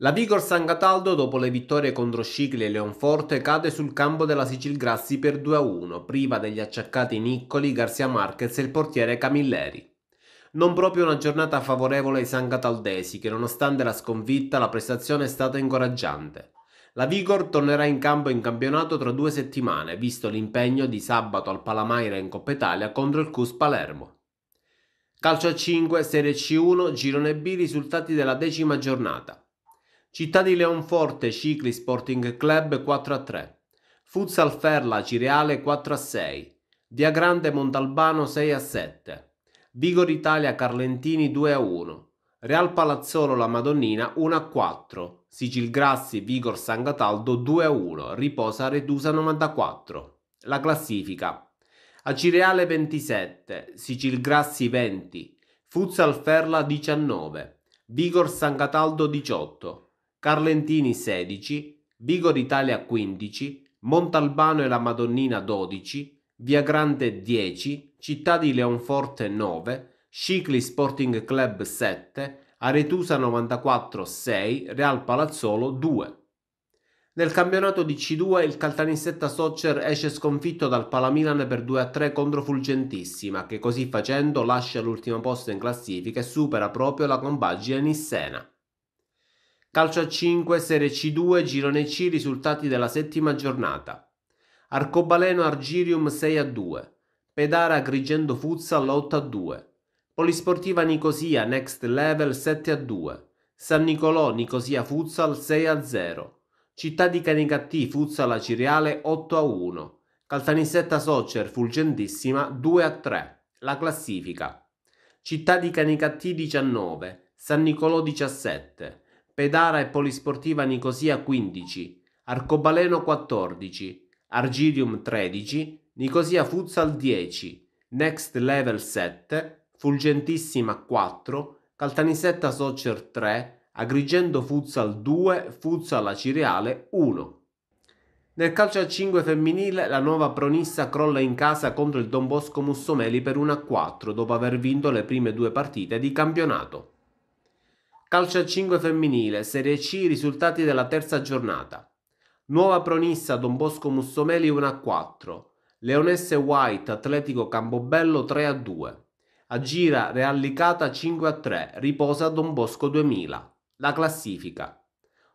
La Vigor San Cataldo, dopo le vittorie contro Scicli e Leonforte, cade sul campo della Sicil Grassi per 2-1, priva degli acciaccati Niccoli, Garzia Marquez e il portiere Camilleri. Non proprio una giornata favorevole ai San Cataldesi, che nonostante la sconfitta la prestazione è stata incoraggiante. La Vigor tornerà in campo in campionato tra due settimane, visto l'impegno di sabato al Palamaira in Coppa Italia contro il Cus Palermo. Calcio a 5, Serie C1, Girone B, risultati della decima giornata. Città di Leonforte Cicli Sporting Club 4 a 3. Futsal Ferla Cireale 4 a 6. Via Grande Montalbano 6 a 7. Vigor Italia Carlentini 2 a 1. Real Palazzolo La Madonnina 1 a 4. Grassi Vigor San Cataldo 2 a 1. Riposa Redusa 94. La classifica. A Cireale 27, Grassi 20, Futsal Ferla 19, Vigor San Cataldo 18. Carlentini 16, Vigor Italia 15, Montalbano e la Madonnina 12, Via Grande 10, Città di Leonforte 9, Scicli Sporting Club 7, Aretusa 94 6, Real Palazzolo 2. Nel campionato di C2 il Caltanissetta Soccer esce sconfitto dal Palamilan per 2-3 contro Fulgentissima, che così facendo lascia l'ultimo posto in classifica e supera proprio la compagine Nissena. Calcio a 5, Serie C2, Girone C, risultati della settima giornata. Arcobaleno Argirium 6 a 2. Pedara Grigendo Futsal 8 a 2. Polisportiva Nicosia Next Level 7 a 2. San Nicolò Nicosia Futsal 6 a 0. Città di Canicattì Futsal Acireale 8 a 1. Caltanissetta Soccer Fulgentissima 2 a 3. La classifica. Città di Canicattì 19. San Nicolò 17. Pedara e Polisportiva Nicosia 15, Arcobaleno 14, Argirium 13, Nicosia Futsal 10, Next Level 7, Fulgentissima 4, Caltanissetta Soccer 3, Agrigento Futsal 2, Futsal Acireale 1. Nel calcio a 5 femminile la nuova Pronissa crolla in casa contro il Don Bosco Mussomeli per 1-4 dopo aver vinto le prime due partite di campionato. Calcio a 5 femminile, Serie C, risultati della terza giornata. Nuova Pronissa, Don Bosco Mussomeli 1 a 4. Leonesse White, Atletico Campobello 3 a 2. Agira Reallicata 5 a 3, riposa Don Bosco 2000. La classifica.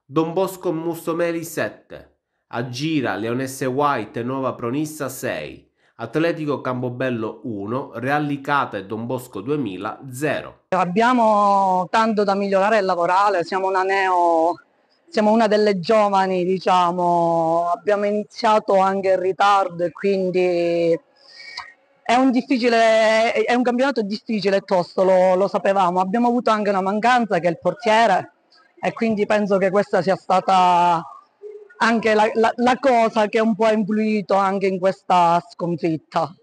Don Bosco Mussomeli 7. Agira Leonesse White, Nuova Pronissa 6. Atletico Campobello 1, Reallicata e Don Bosco 2000 0. Abbiamo tanto da migliorare e lavorare, siamo una neo, siamo una delle giovani diciamo, abbiamo iniziato anche in ritardo e quindi è un, difficile, è un campionato difficile e tosto, lo, lo sapevamo, abbiamo avuto anche una mancanza che è il portiere e quindi penso che questa sia stata anche la, la, la cosa che un po' ha influito anche in questa sconfitta.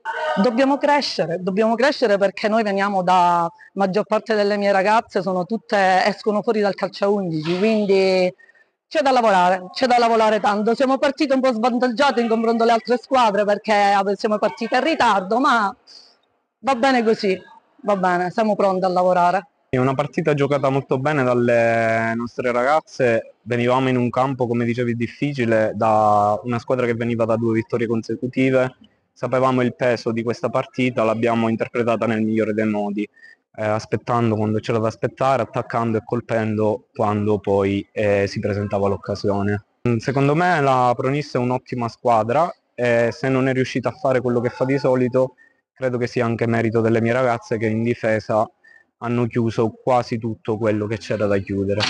Dobbiamo crescere, dobbiamo crescere perché noi veniamo da, maggior parte delle mie ragazze sono tutte, escono fuori dal calcio 11, quindi c'è da lavorare, c'è da lavorare tanto. Siamo partite un po' svantaggiate in confronto alle altre squadre perché siamo partite in ritardo, ma va bene così, va bene, siamo pronte a lavorare. È una partita giocata molto bene dalle nostre ragazze, venivamo in un campo, come dicevi, difficile, da una squadra che veniva da due vittorie consecutive, sapevamo il peso di questa partita, l'abbiamo interpretata nel migliore dei modi, eh, aspettando quando c'era da aspettare, attaccando e colpendo quando poi eh, si presentava l'occasione. Mm, secondo me la Pronis è un'ottima squadra e se non è riuscita a fare quello che fa di solito, credo che sia anche merito delle mie ragazze che in difesa hanno chiuso quasi tutto quello che c'era da chiudere.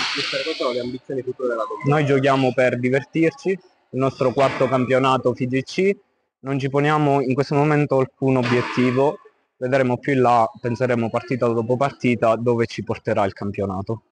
Noi giochiamo per divertirci, il nostro quarto campionato FIGC, non ci poniamo in questo momento alcun obiettivo, vedremo più in là, penseremo partita dopo partita dove ci porterà il campionato.